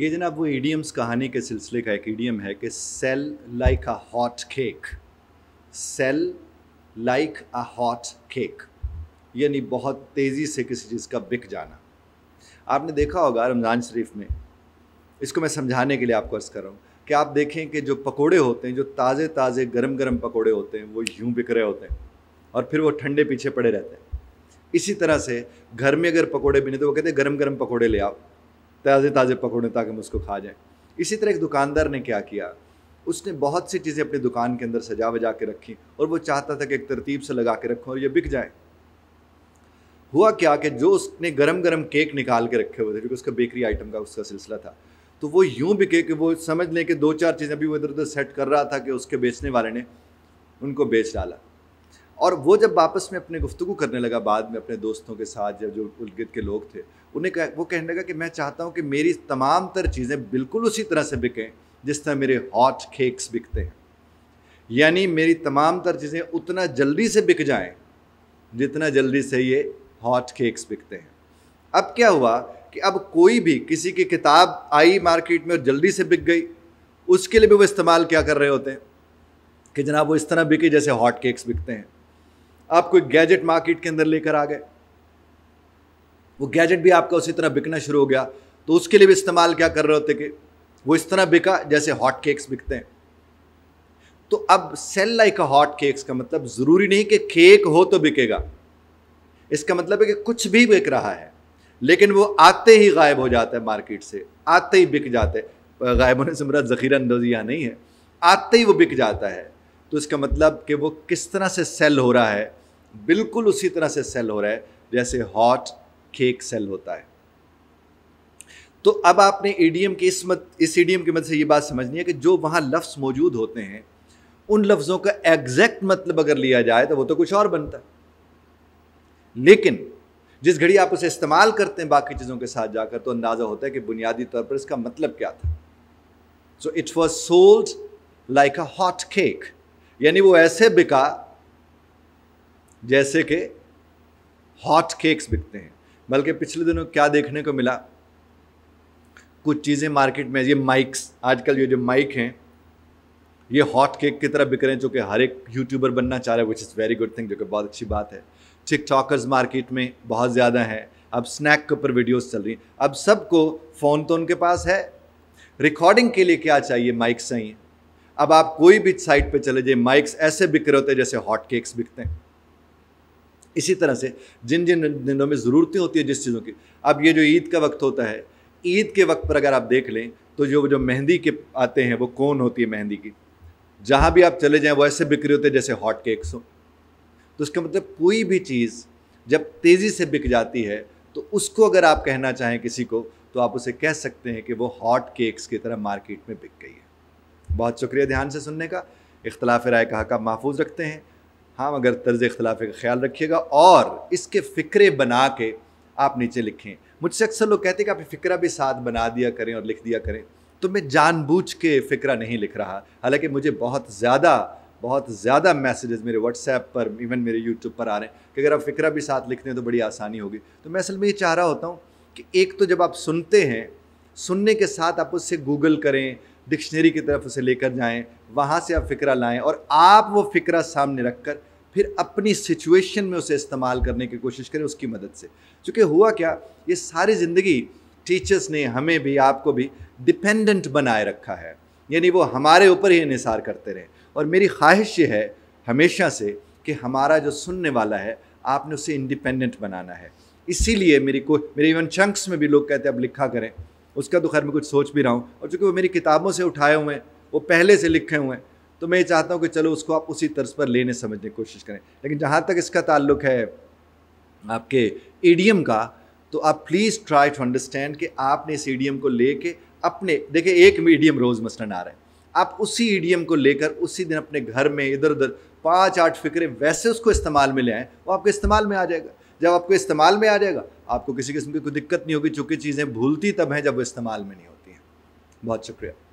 ये जनाब वो ईडियम्स कहानी के सिलसिले का एक ईडियम है कि sell like a hot cake sell like a hot cake यानी बहुत तेज़ी से किसी चीज़ का बिक जाना आपने देखा होगा रमज़ान शरीफ में इसको मैं समझाने के लिए आपको अर्ज़ कर रहा हूँ कि आप देखें कि जो पकोड़े होते हैं जो ताज़े ताज़े गरम गरम पकोड़े होते हैं वो यूँ बिक रहे होते हैं और फिर वो ठंडे पीछे पड़े रहते हैं इसी तरह से घर में अगर पकोड़े बिने तो वो कहते हैं गरम गरम पकोड़े ले आओ ताज़े ताज़े पकौड़े ताकि हम उसको खा जाएँ इसी तरह एक दुकानदार ने क्या किया उसने बहुत सी चीज़ें अपनी दुकान के अंदर सजा वजा के रखी और वो चाहता था कि एक तरतीब से लगा के रखूँ और ये बिक जाए हुआ क्या कि जो उसने गरम गरम केक निकाल के रखे हुए थे क्योंकि उसका बेकरी आइटम का उसका सिलसिला था तो वो यूँ बिके कि वो समझ लें कि दो चार चीज़ें अभी वो इधर उधर सेट कर रहा था कि उसके बेचने वाले ने उनको बेच डाला और वो जब वापस में अपने गुफ्तु करने लगा बाद में अपने दोस्तों के साथ जब जो उलगित के लोग थे उन्हें कह, वो कहने लगा कि मैं चाहता हूँ कि मेरी तमाम तर चीज़ें बिल्कुल उसी तरह से बिकें जिस तरह मेरे हॉट केक्स बिकते हैं यानी मेरी तमाम तर चीज़ें उतना जल्दी से बिक जाएं जितना जल्दी से ये हॉट केक्स बिकते हैं अब क्या हुआ कि अब कोई भी किसी की किताब आई मार्केट में और जल्दी से बिक गई उसके लिए भी वो इस्तेमाल क्या कर रहे होते हैं कि जनाब वो इस तरह बिके जैसे हॉट केक्स बिकते हैं आपको एक गैजेट मार्केट के अंदर लेकर आ गए वो गैजेट भी आपका उसी तरह बिकना शुरू हो गया तो उसके लिए भी इस्तेमाल क्या कर रहे होते कि वो इस तरह बिका जैसे हॉट केक्स बिकते हैं तो अब sell like a hot cakes का मतलब ज़रूरी नहीं कि केक हो तो बिकेगा इसका मतलब है कि कुछ भी बिक रहा है लेकिन वो आते ही गायब हो जाता है मार्केट से आते ही बिक जाते गायब होने से मेरा ज़खीरा अंदोजी नहीं है आते ही वो बिक जाता है तो इसका मतलब कि वो किस तरह से सेल हो रहा है बिल्कुल उसी तरह से सेल हो रहा है जैसे हॉट केक सेल होता है तो अब आपने ईडीएम e के इस मत इस ईडीएम e की मदद से ये बात समझनी है कि जो वहाँ लफ्ज़ मौजूद होते हैं उन लफ्ज़ों का एग्जैक्ट मतलब अगर लिया जाए तो वो तो कुछ और बनता है लेकिन जिस घड़ी आप उसे इस्तेमाल करते हैं बाकी चीज़ों के साथ जाकर तो अंदाज़ा होता है कि बुनियादी तौर पर इसका मतलब क्या था so it was sold like a hot cake यानी वो ऐसे बिका जैसे कि हॉट केक्स बिकते हैं बल्कि पिछले दिनों क्या देखने को मिला कुछ चीज़ें मार्केट में ये माइक्स आजकल ये जो माइक हैं ये हॉट केक की तरह बिक रहे हैं जो कि हर एक यूट्यूबर बनना चाह रहे हैं which is very good thing जो कि बहुत अच्छी बात है टिक टॉकर्स मार्केट में बहुत ज़्यादा हैं अब स्नैक के ऊपर वीडियोस चल रही हैं अब सबको फ़ोन तो उनके पास है रिकॉर्डिंग के लिए क्या चाहिए माइक्स चाहिए अब आप कोई भी साइट पर चले जाइए माइक्स ऐसे बिक रहे होते हैं जैसे हॉट केक्स बिकते हैं इसी तरह से जिन जिन दिनों में ज़रूरतें होती है जिस चीज़ों की अब ये जो ईद का वक्त होता है ईद के वक्त पर अगर आप देख लें तो जो जो मेहंदी के आते हैं वो कौन होती है मेहंदी की जहाँ भी आप चले जाएँ वो ऐसे बिक्री होते हैं जैसे हॉट केक्स हों तो उसका मतलब कोई भी चीज़ जब तेज़ी से बिक जाती है तो उसको अगर आप कहना चाहें किसी को तो आप उसे कह सकते हैं कि वो हॉट केक्स की तरह मार्केट में बिक गई है बहुत शुक्रिया ध्यान से सुनने का इख्तलाफ राय का हक महफूज रखते हैं हाँ मगर तर्ज अख्तलाफे का ख्याल रखिएगा और इसके फ़िक्रे बना के आप नीचे लिखें मुझसे अक्सर लोग कहते हैं कि आप फ़िक्रा भी साथ बना दिया करें और लिख दिया करें तो मैं जानबूझ के फ़िक्रा नहीं लिख रहा हालांकि मुझे बहुत ज़्यादा बहुत ज़्यादा मैसेजेस मेरे व्हाट्सएप पर इवन मेरे यूट्यूब पर आ रहे हैं कि अगर आप फ़िक्रा भी साथ लिखते हैं तो बड़ी आसानी होगी तो मैं असल में ये चाह रहा होता हूँ कि एक तो जब आप सुनते हैं सुनने के साथ आप उससे गूगल करें डिक्शनरी की तरफ उसे लेकर जाएं वहाँ से आप फ़िक्रा लाएं और आप वो फ़िक्रा सामने रख कर फिर अपनी सिचुएशन में उसे इस्तेमाल करने की कोशिश करें उसकी मदद से क्योंकि हुआ क्या ये सारी ज़िंदगी टीचर्स ने हमें भी आपको भी डिपेंडेंट बनाए रखा है यानी वो हमारे ऊपर ही इसार करते रहे और मेरी ख्वाहिश ये है हमेशा से कि हमारा जो सुनने वाला है आपने उसे इंडिपेंडेंट बनाना है इसीलिए मेरी को मेरे इवन चंक्स में भी लोग कहते हैं अब लिखा करें उसका तो खैर मैं कुछ सोच भी रहा हूँ और चूँकि वो मेरी किताबों से उठाए हुए हैं वो पहले से लिखे हुए हैं तो मैं ये चाहता हूँ कि चलो उसको आप उसी तर्ज पर लेने समझने की कोशिश करें लेकिन जहाँ तक इसका ताल्लुक है आपके ईडीएम e का तो आप प्लीज़ ट्राई टू अंडरस्टैंड कि आपने इस ईडीएम e को लेके अपने देखिए एक मीडियम e रोज़ मसलन आ रहा है आप उसी ईडीएम को लेकर उसी दिन अपने घर में इधर उधर पाँच आठ फिक्रे वैसे उसको इस्तेमाल में ले आएँ वो आपके इस्तेमाल में आ जाएगा जब आपको इस्तेमाल में आ जाएगा आपको किसी किस्म की कोई दिक्कत नहीं होगी चूँकि चीज़ें भूलती तब हैं जब वो इस्तेमाल में नहीं होती हैं बहुत शुक्रिया